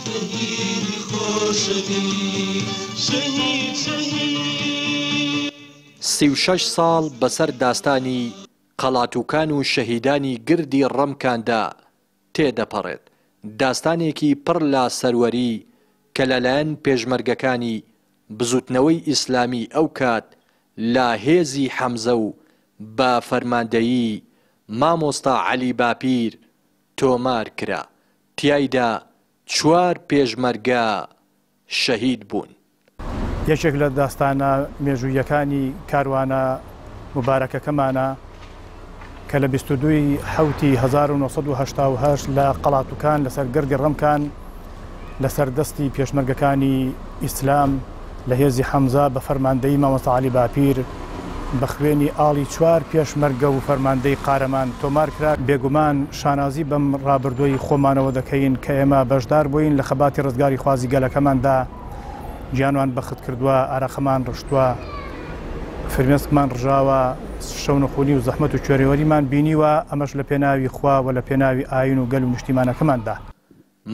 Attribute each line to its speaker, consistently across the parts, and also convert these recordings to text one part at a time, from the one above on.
Speaker 1: 36 ساڵ بەسەر داستانی قەلاتوکان و شەهیدانی گردی ڕەمکاندا تێدەپەڕێت داستانێکی پڕ لا سەروەری کە لەلایەن پێشمەرگەکانی بزوتنەوەی ئیسلامی ئەو کات لا هێزی حەمزە و بە فەرماندەیی مامۆستا علی باپیر تۆمار کرا تیایدا چوار پێشمەرگە شەهید بوون.
Speaker 2: یەکێک لە داستانە مێژوویەکانی کاروانە مبارەکەکەمانە کە لە 22 حوتی 1970 لە قەڵاتوکان لەسەر گەرگی ڕەمکان لەسەر دەستی پێشمەرگەکانی ئیسلام لە هێزی حەمزا بە فەرماندەی مامەسەعالی باپیر بە خوێنی ئاڵی چوار پێشمەرگە و فەرماندەی قارەمان تۆمارکرا بێگومان شانازی بەم ڕابردوۆی خۆمانەوە دەکەین کە ئێمە بەشدار بووین لە خەباتی ڕزگاری خوازی گەلەکەماندا گیانوان بەخت کردووە ئارەخەمان ڕشتووە فرمێسکمان ڕژاوە شەونەخونی و زەحمت و کوێرەوەریمان بینیوە ئەمەش لە پێناوی خواوە لە پێناوی ئاین و گەل و نیشتیمانەکەماندا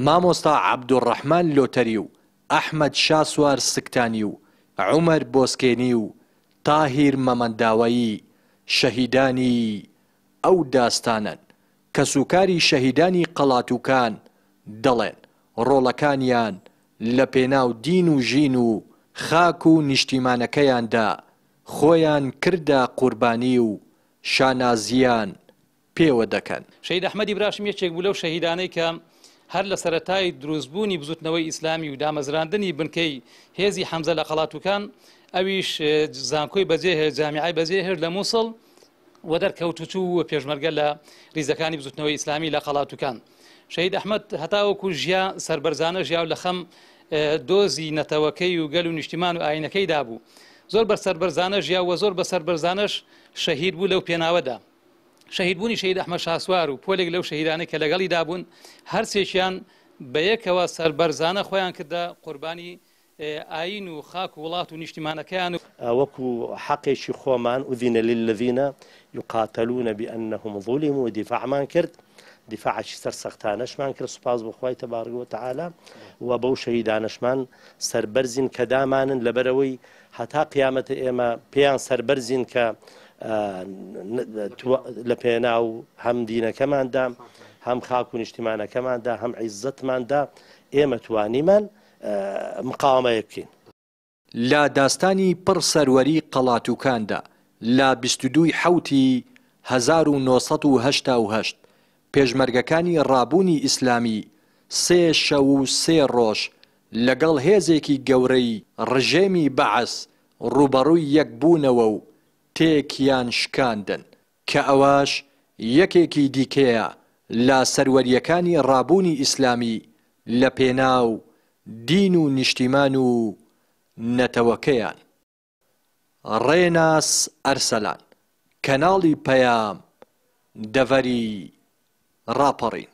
Speaker 1: مامۆستا عبدوڕەحمان لۆتەری و ئەحمد شاسوار سکتانی و عمەر بۆسکێنی و تاهیر مەمەنداوایی شەهیدانی ئەو داستانن کە سوکاری شەهیدانی قەڵاتوکان دەڵێن ڕۆڵەکانیان لە پێناو دین و ژین و خاک و نیشتیمانەکەیاندا خۆیان کردە قوربانی و شانازیان پێوە دەکەن
Speaker 3: شەید ئەحمەدی براشم یەکێک بوو لەو شەهیدانەی کە هەر لە سەتای دروستبوونی بزوتنەوەی ئیسلامی و دامەزراندنی بنکەی هێزی حەمزە لە قەڵاتوکان ئەویش زانکۆی بەجێ هەیە جامیعای بەجێ هەر لە مووسڵ وە دەرکەوتوچ و پێشمەرگە لە ریزەکانی بزوتنەوەی ئیسلامی لە خەڵاتوکان شەید ئەحمد هەتاوەکو ژیا سربەرزانە ژیاو لە خەم دۆزی نەتەوەکەی و گەل و نیشتیمان و ئاینەکەی دابوو زۆر بە سربەرزانە ژیاوە زۆر بە سربەرزانش شەهید بوو لەو پێناوەدا شەهیدبوونی شەید ئەحمە شاسوار و پۆلێک لەو شەهیدانە کە لەگەڵی دابوون هەرسێکیان بە یەکەوە سربەرزانە خۆیان کردە قوربانی ئاین و خاک و وڵات و نیشتیمانەکەیان و
Speaker 4: وەکو حەقێکی خۆمان وذینە للذینە یقاتەلوونە بأنهم ظلموا و دیفاعمان کرد دیفاعشی سەر سەختانەشمان کرد سوپاس بخوای تەبارگەوە تەعالا و بەو شەهیدانشمان سربەرزین کە دامانن لەبەرەوەی هەتا قیامەتە ئێمە پێیان سربەرزین کە لە پێنا و هەم دینەکەماندا هەم خاک و نیشتیمانەکەماندا هەم عیزتماندا ئێمە
Speaker 1: توانیمان. مقاومەیە بکەین لا داستانی پڕ سەروەری قەڵاتوکاندا لا دوی حوتی 1970 پێشمەرگەکانی ڕابوونی ئیسلامی سێ شەو و سێ ڕۆژ لەگەڵ هێزێکی گەورەی ڕژێمی بەعس ڕوبەڕووی یەکبوونەوە و تێکیان شکاندن کە ئەواش یەکێکی دیکەیە لا سەروەریەکانی ڕابوونی ئیسلامی لە پێناو دین و نیشتیمان و نەتەوەکەیان ڕێناس ئەرسەلان کەناڵی پەیام دەڤەری ڕاپەڕین